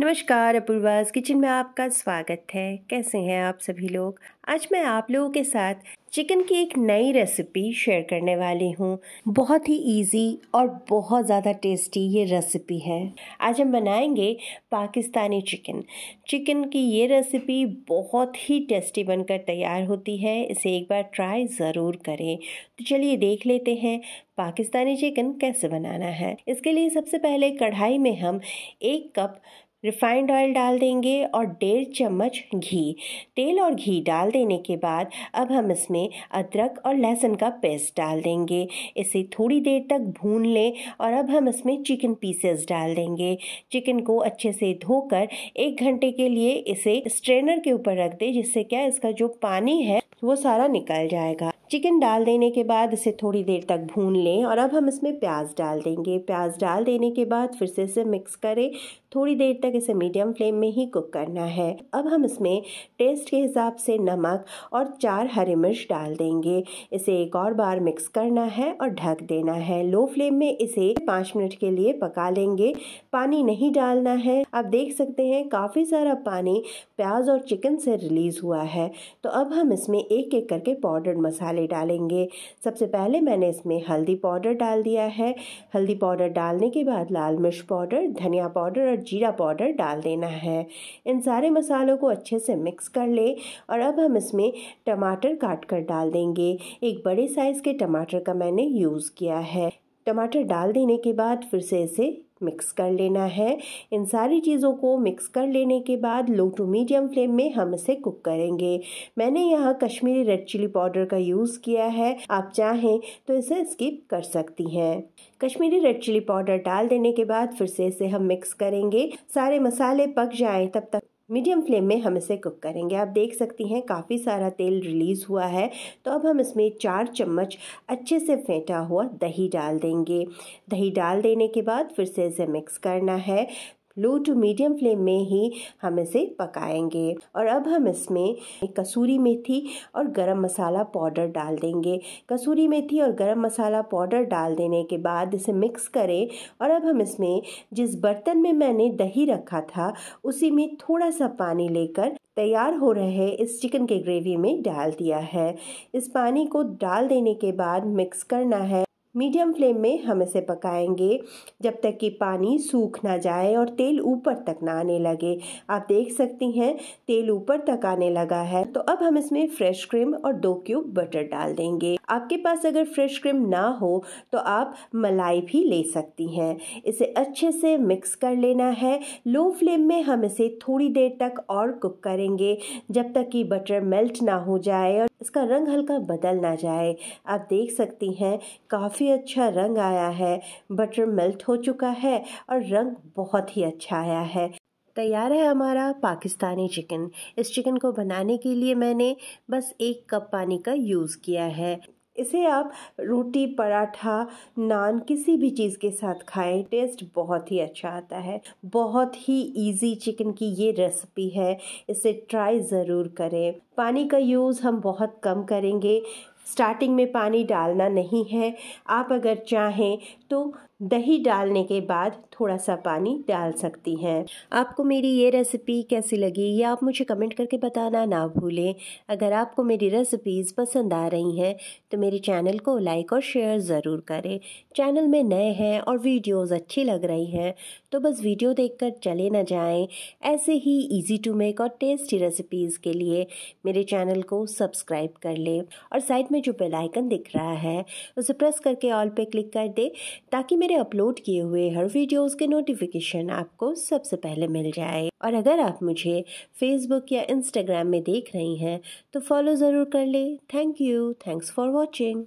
नमस्कार अपूर्वाज किचन में आपका स्वागत है कैसे हैं आप सभी लोग आज मैं आप लोगों के साथ चिकन की एक नई रेसिपी शेयर करने वाली हूँ बहुत ही इजी और बहुत ज़्यादा टेस्टी ये रेसिपी है आज हम बनाएंगे पाकिस्तानी चिकन चिकन की ये रेसिपी बहुत ही टेस्टी बनकर तैयार होती है इसे एक बार ट्राई ज़रूर करें तो चलिए देख लेते हैं पाकिस्तानी चिकन कैसे बनाना है इसके लिए सबसे पहले कढ़ाई में हम एक कप रिफाइंड ऑयल डाल देंगे और डेढ़ चम्मच घी तेल और घी डाल देने के बाद अब हम इसमें अदरक और लहसुन का पेस्ट डाल देंगे इसे थोड़ी देर तक भून लें और अब हम इसमें चिकन पीसेस डाल देंगे चिकन को अच्छे से धोकर एक घंटे के लिए इसे स्ट्रेनर के ऊपर रख दें जिससे क्या इसका जो पानी है वो सारा निकल जाएगा चिकन डाल देने के बाद इसे थोड़ी देर तक भून लें और अब हम इसमें प्याज डाल देंगे प्याज डाल देने के बाद फिर से इसे मिक्स करें थोड़ी देर तक इसे मीडियम फ्लेम में ही कुक करना है अब हम इसमें टेस्ट के हिसाब से नमक और चार हरी मिर्च डाल देंगे इसे एक और बार मिक्स करना है और ढक देना है लो फ्लेम में इसे पाँच मिनट के लिए पका लेंगे पानी नहीं डालना है आप देख सकते हैं काफ़ी सारा पानी प्याज और चिकन से रिलीज़ हुआ है तो अब हम इसमें एक एक करके पाउडर्ड मसाले मसाले डालेंगे सबसे पहले मैंने इसमें हल्दी पाउडर डाल दिया है हल्दी पाउडर डालने के बाद लाल मिर्च पाउडर धनिया पाउडर और जीरा पाउडर डाल देना है इन सारे मसालों को अच्छे से मिक्स कर लें और अब हम इसमें टमाटर काट कर डाल देंगे एक बड़े साइज़ के टमाटर का मैंने यूज़ किया है टमाटर डाल देने के बाद फिर से इसे मिक्स कर लेना है इन सारी चीज़ों को मिक्स कर लेने के बाद लो टू मीडियम फ्लेम में हम इसे कुक करेंगे मैंने यहाँ कश्मीरी रेड चिली पाउडर का यूज़ किया है आप चाहें तो इसे स्किप कर सकती हैं कश्मीरी रेड चिली पाउडर डाल देने के बाद फिर से इसे हम मिक्स करेंगे सारे मसाले पक जाएं तब तक मीडियम फ्लेम में हम इसे कुक करेंगे आप देख सकती हैं काफ़ी सारा तेल रिलीज़ हुआ है तो अब हम इसमें चार चम्मच अच्छे से फेंटा हुआ दही डाल देंगे दही डाल देने के बाद फिर से इसे मिक्स करना है लो टू मीडियम फ्लेम में ही हम इसे पकाएंगे और अब हम इसमें कसूरी मेथी और गरम मसाला पाउडर डाल देंगे कसूरी मेथी और गरम मसाला पाउडर डाल देने के बाद इसे मिक्स करें और अब हम इसमें जिस बर्तन में मैंने दही रखा था उसी में थोड़ा सा पानी लेकर तैयार हो रहे इस चिकन के ग्रेवी में डाल दिया है इस पानी को डाल देने के बाद मिक्स करना है मीडियम फ्लेम में हम इसे पकाएंगे जब तक कि पानी सूख ना जाए और तेल ऊपर तक ना आने लगे आप देख सकती हैं तेल ऊपर तक आने लगा है तो अब हम इसमें फ्रेश क्रीम और दो क्यूब बटर डाल देंगे आपके पास अगर फ्रेश क्रीम ना हो तो आप मलाई भी ले सकती हैं इसे अच्छे से मिक्स कर लेना है लो फ्लेम में हम इसे थोड़ी देर तक और कुक करेंगे जब तक कि बटर मेल्ट ना हो जाए और इसका रंग हल्का बदल ना जाए आप देख सकती हैं काफ़ी अच्छा रंग आया है बटर मेल्ट हो चुका है और रंग बहुत ही अच्छा आया है तैयार है हमारा पाकिस्तानी चिकन इस चिकन को बनाने के लिए मैंने बस एक कप पानी का यूज़ किया है इसे आप रोटी पराठा नान किसी भी चीज़ के साथ खाएं टेस्ट बहुत ही अच्छा आता है बहुत ही इजी चिकन की ये रेसिपी है इसे ट्राई ज़रूर करें पानी का यूज़ हम बहुत कम करेंगे स्टार्टिंग में पानी डालना नहीं है आप अगर चाहें तो दही डालने के बाद थोड़ा सा पानी डाल सकती हैं आपको मेरी ये रेसिपी कैसी लगी ये आप मुझे कमेंट करके बताना ना भूलें अगर आपको मेरी रेसिपीज़ पसंद आ रही हैं तो मेरे चैनल को लाइक और शेयर ज़रूर करें चैनल में नए हैं और वीडियोस अच्छी लग रही हैं तो बस वीडियो देखकर चले ना जाएं ऐसे ही ईजी टू मेक और टेस्टी रेसिपीज़ के लिए मेरे चैनल को सब्सक्राइब कर लें और साइड में जो बेलाइकन दिख रहा है उसे प्रेस करके ऑल पे क्लिक कर दें ताकि मैं मेरे अपलोड किए हुए हर वीडियोस के नोटिफिकेशन आपको सबसे पहले मिल जाए और अगर आप मुझे फेसबुक या इंस्टाग्राम में देख रही हैं तो फॉलो ज़रूर कर लें thank you thanks for watching